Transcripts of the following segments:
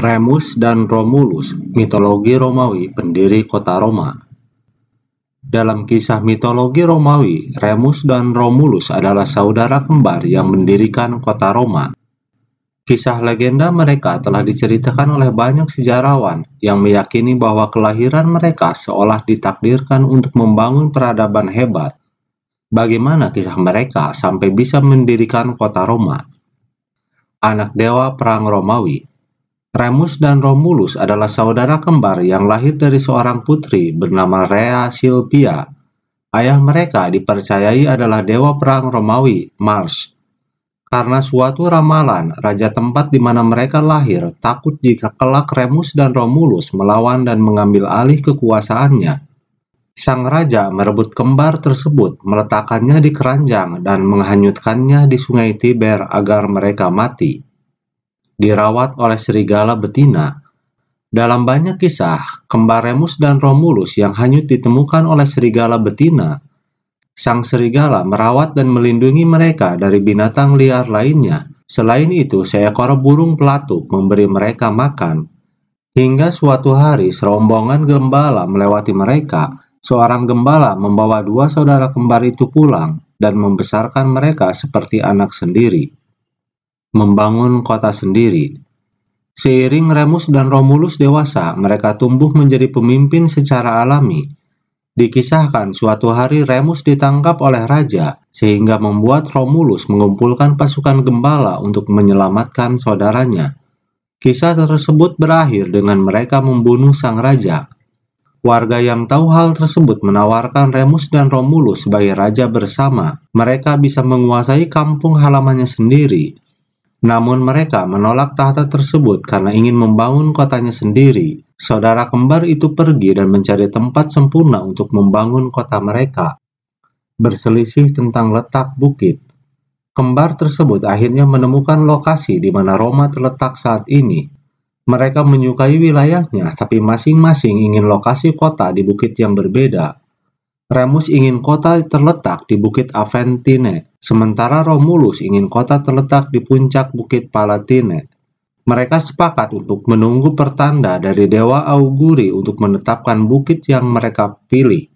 Remus dan Romulus, mitologi Romawi, pendiri kota Roma. Dalam kisah mitologi Romawi, Remus dan Romulus adalah saudara kembar yang mendirikan kota Roma. Kisah legenda mereka telah diceritakan oleh banyak sejarawan yang meyakini bahwa kelahiran mereka seolah ditakdirkan untuk membangun peradaban hebat. Bagaimana kisah mereka sampai bisa mendirikan kota Roma? Anak dewa perang Romawi Remus dan Romulus adalah saudara kembar yang lahir dari seorang putri bernama Rea Silvia. Ayah mereka dipercayai adalah dewa perang Romawi, Mars. Karena suatu ramalan, raja tempat di mana mereka lahir takut jika kelak Remus dan Romulus melawan dan mengambil alih kekuasaannya. Sang raja merebut kembar tersebut, meletakkannya di keranjang, dan menghanyutkannya di sungai Tiber agar mereka mati dirawat oleh serigala betina. Dalam banyak kisah, kembar Remus dan Romulus yang hanyut ditemukan oleh serigala betina, sang serigala merawat dan melindungi mereka dari binatang liar lainnya. Selain itu, seekor burung pelatuk memberi mereka makan. Hingga suatu hari, serombongan gembala melewati mereka. Seorang gembala membawa dua saudara kembar itu pulang dan membesarkan mereka seperti anak sendiri membangun kota sendiri. Seiring Remus dan Romulus dewasa, mereka tumbuh menjadi pemimpin secara alami. Dikisahkan suatu hari Remus ditangkap oleh raja, sehingga membuat Romulus mengumpulkan pasukan gembala untuk menyelamatkan saudaranya. Kisah tersebut berakhir dengan mereka membunuh sang raja. Warga yang tahu hal tersebut menawarkan Remus dan Romulus sebagai raja bersama. Mereka bisa menguasai kampung halamannya sendiri, namun mereka menolak tahta tersebut karena ingin membangun kotanya sendiri. Saudara kembar itu pergi dan mencari tempat sempurna untuk membangun kota mereka. Berselisih tentang letak bukit. Kembar tersebut akhirnya menemukan lokasi di mana Roma terletak saat ini. Mereka menyukai wilayahnya, tapi masing-masing ingin lokasi kota di bukit yang berbeda. Remus ingin kota terletak di Bukit Aventine, sementara Romulus ingin kota terletak di puncak Bukit Palatine. Mereka sepakat untuk menunggu pertanda dari Dewa Auguri untuk menetapkan bukit yang mereka pilih.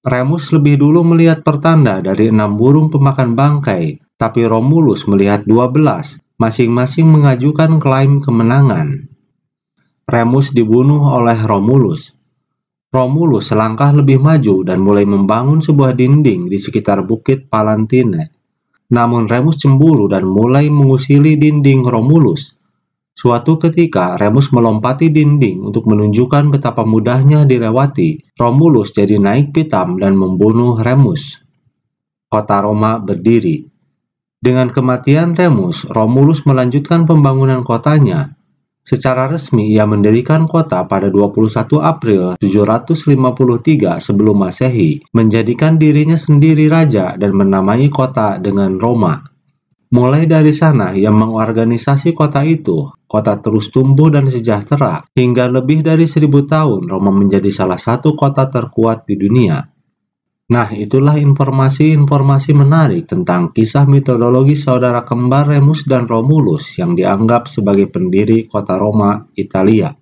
Remus lebih dulu melihat pertanda dari enam burung pemakan bangkai, tapi Romulus melihat dua belas. masing-masing mengajukan klaim kemenangan. Remus dibunuh oleh Romulus. Romulus selangkah lebih maju dan mulai membangun sebuah dinding di sekitar bukit Palantine. Namun Remus cemburu dan mulai mengusili dinding Romulus. Suatu ketika, Remus melompati dinding untuk menunjukkan betapa mudahnya dilewati. Romulus jadi naik pitam dan membunuh Remus. Kota Roma berdiri. Dengan kematian Remus, Romulus melanjutkan pembangunan kotanya Secara resmi, ia mendirikan kota pada 21 April 753 sebelum Masehi, menjadikan dirinya sendiri raja dan menamai kota dengan Roma. Mulai dari sana, ia mengorganisasi kota itu. Kota terus tumbuh dan sejahtera, hingga lebih dari seribu tahun Roma menjadi salah satu kota terkuat di dunia. Nah, itulah informasi-informasi menarik tentang kisah mitologi saudara kembar Remus dan Romulus yang dianggap sebagai pendiri kota Roma, Italia.